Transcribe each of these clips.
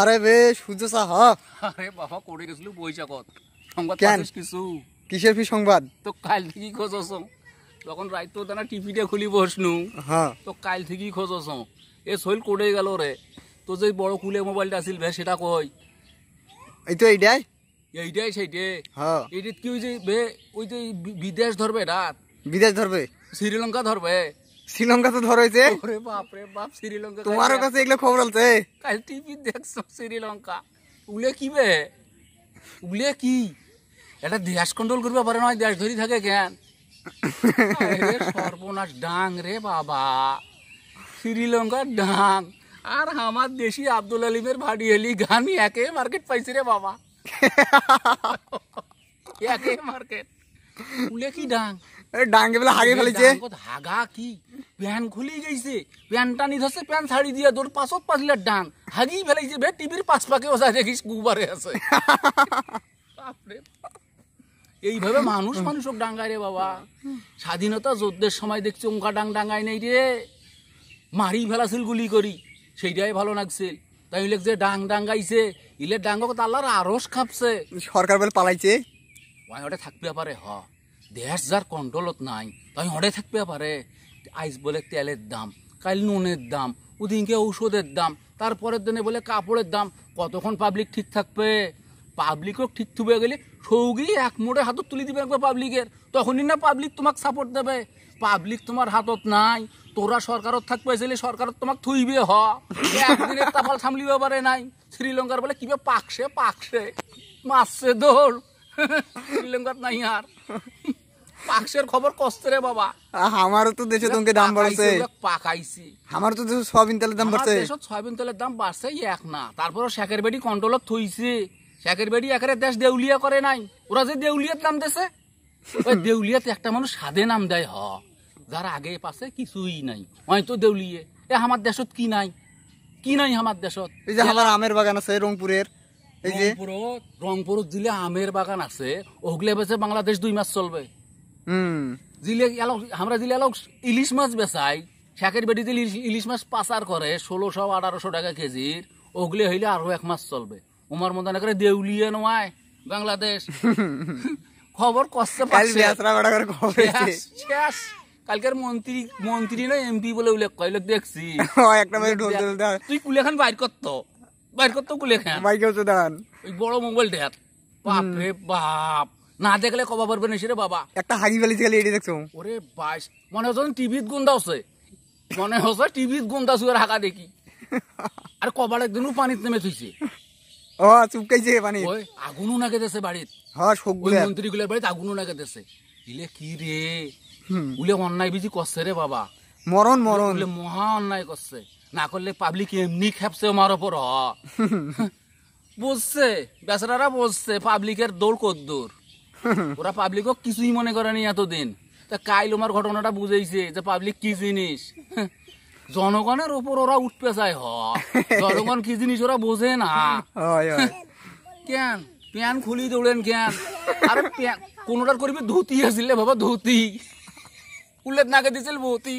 আরে বে সূর্য আরে বাবা করে গেছিল বৈশাখত সংবাদ কিছু কিসের সংবাদ তো কাল থেকে তখন খুলি বসনু হ্যাঁ তো কাল থেকে এ শৈল করে গেল রে তো যে বড় কুলে মোবাইলটা আসিল ভে সেটা কই এই তো এইটাই এইটাই সেইটাই হ্যাঁ এইটা কি ওই যে বে ওই যে বিদেশ ধরবে রাত বিদেশ ধরবে শ্রীলঙ্কা ধরবে শ্রীলঙ্কা তো ধরেছে ওরে বাপ রে বাপ শ্রীলঙ্কা তোমার কাছে এগুলো খবর আছে কাল টিভি দেখছো শ্রীলঙ্কা উলে কি বে উলে কি এটা দেশ কন্ট্রোল করবে পারে নয় দেশ ধরি থাকে কেন সর্বনাশ ডাং রে বাবা শ্রীলঙ্কা ডাং আর আমার দেশি আব্দুল আলিমের ভাড়ি এলি গান একে মার্কেট পাইছে রে বাবা একে মার্কেট উলে কি ডাং এইভাবে মানুষ মানুষ ডাঙ্গায় রে বাবা স্বাধীনতা যুদ্ধের সময় দেখছি ওঙ্কা ডাং ডাঙ্গায় নেই রে মারি ফেলাছিল গুলি করি সেইটাই ভালো লাগছিল তাই ইলেক যে ডাং ডাঙ্গাইছে ইলে ডাঙ্গ তাল্লার আরস খাপছে সরকার বেলা পালাইছে ওটা থাকবে পারে হ দেশ যার কন্ট্রোলত নাই তাই হরে থাকবে পারে আইস বলে তেলের দাম কাল নুনের দাম ওদিনকে ঔষধের দাম তারপরের দিনে বলে কাপড়ের দাম কতক্ষণ পাবলিক ঠিক থাকবে পাবলিকও ঠিক থুবে গেলে সৌগি এক মোড়ে হাতত তুলে দিবে একবার পাবলিকের তখনই না পাবলিক তোমাক সাপোর্ট দেবে পাবলিক তোমার হাতত নাই তোরা সরকারত থাকবে চাইলে সরকারত তোমাক থুইবে হ একদিনের তাফাল সামলিবে পারে নাই শ্রীলঙ্কার বলে কিবা পাকছে পাকছে মাসছে দৌড় শ্রীলঙ্কাত নাই আর পাকসের খবর কষ্ট রে বাবা আমারও তো দেশে তোমাকে দাম বাড়ছে পাকাইছি আমারও তো দেশে সয়াবিন তেলের দাম বাড়ছে দেশে সয়াবিন তেলের দাম বাড়ছে এক না শেখের বেডি কন্ট্রোলত থইছে শেখের বেডি একেবারে দেশ দেউলিয়া করে নাই ওরা যে দেউলিয়ার নাম দেছে ওই দেউলিয়াতে একটা মানুষ সাদে নাম দেয় হ যার আগে পাশে কিছুই নাই হয়তো দেউলিয়ে এ আমার দেশত কি নাই কি নাই আমার দেশত এই যে আমার আমের বাগান আছে রংপুরের রংপুর জিলে আমের বাগান আছে ওগুলে বেছে বাংলাদেশ দুই মাস চলবে জিলে আমরা জিলে ইলিশ মাছ বেচাই শাকের বেডিতে ইলিশ মাছ পাচার করে ষোলোশো আঠারোশো টাকা কেজির হইলে আরো এক মাস চলবে উমার মতন করে দেউলিয়ে নয় বাংলাদেশ খবর কষ্ট শেষ কালকের মন্ত্রী মন্ত্রী না এমপি বলে উল্লেখ কইলে দেখছি তুই কুলেখান বাইর করতো বাইর করতে গুলে খেয়ে ওই বড় মোবাইল বাপ না দেখলে কবা পারবে না সেরে বাবা একটা খালি এটি দেখছো ওরে মনে হচ্ছে টিভিত মনে হচ্ছে টিভিত হাঁকা দেখি আর একদিনও পানিত নেমে থুইছে ও চুপকাইছে পানি ওই আগুনও নাগে দেশে বাড়িত হ্যাঁ সবগুলো মন্ত্রীগুলোর বাড়িতে আগুনও দেশে ইলে কি রে উলে অন্যায় বিজি করছে রে বাবা মরণ মরণ মহা অন্যায় করছে না করলে পাবলিক এমনি খেপসে আমার ওপর বসছে বেচারারা বসছে পাবলিকের দৌড় কদ্দুর ওরা পাবলিকও কিছুই মনে করেনি এতদিন তা কাইল আমার ঘটনাটা বুঝেছে যে পাবলিক কি জিনিস জনগণের ওপর ওরা উঠতে চায় হ জনগণ কি জিনিস ওরা বোঝে না কেন প্যান খুলি দৌড়েন কেন আরে কোনোটার করবি ধুতি আসিলে বাবা ধুতি উল্লেখ নাকে দিছিল বৌতি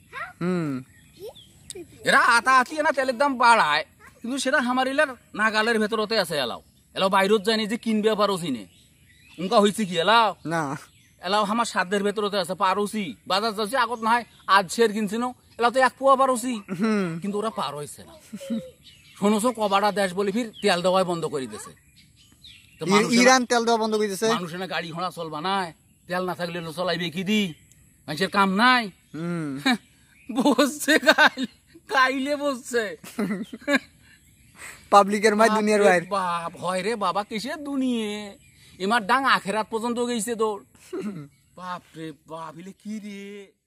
এরা আতা আতি না তেলের দাম বাড়ায় কিন্তু সেটা আমার এলার নাগালের ভেতরতে আছে এলাও এলাও বাইরত যায়নি যে কিনবে পারো চিনে উঙ্কা হয়েছে কি এলাও না এলাও আমার সাধ্যের ভেতরতে আছে পারোসি বাজার যাচ্ছি আগত না হয় আজ শের কিনছি না এলাও তো এক পোয়া পারোসি কিন্তু ওরা পার হয়েছে না শোনোছো কবাড়া দেশ বলে ফির তেল দেওয়াই বন্ধ করে দিয়েছে ইরান তেল দেওয়া বন্ধ করে দিয়েছে মানুষের না গাড়ি ঘোড়া চলবা নাই তেল না থাকলে চলাইবে কি দি মানুষের কাম নাই হুম হ্যাঁ, বসছে কাইলে বসছে পাবলিকের মাই দুনিয়ার বাইরে বাপ হয় রে বাবা কিসের দুনিয়ে এমার ডাং আখেরাত পর্যন্ত গেছে তোর বাপ রে বাপ এলে কি রে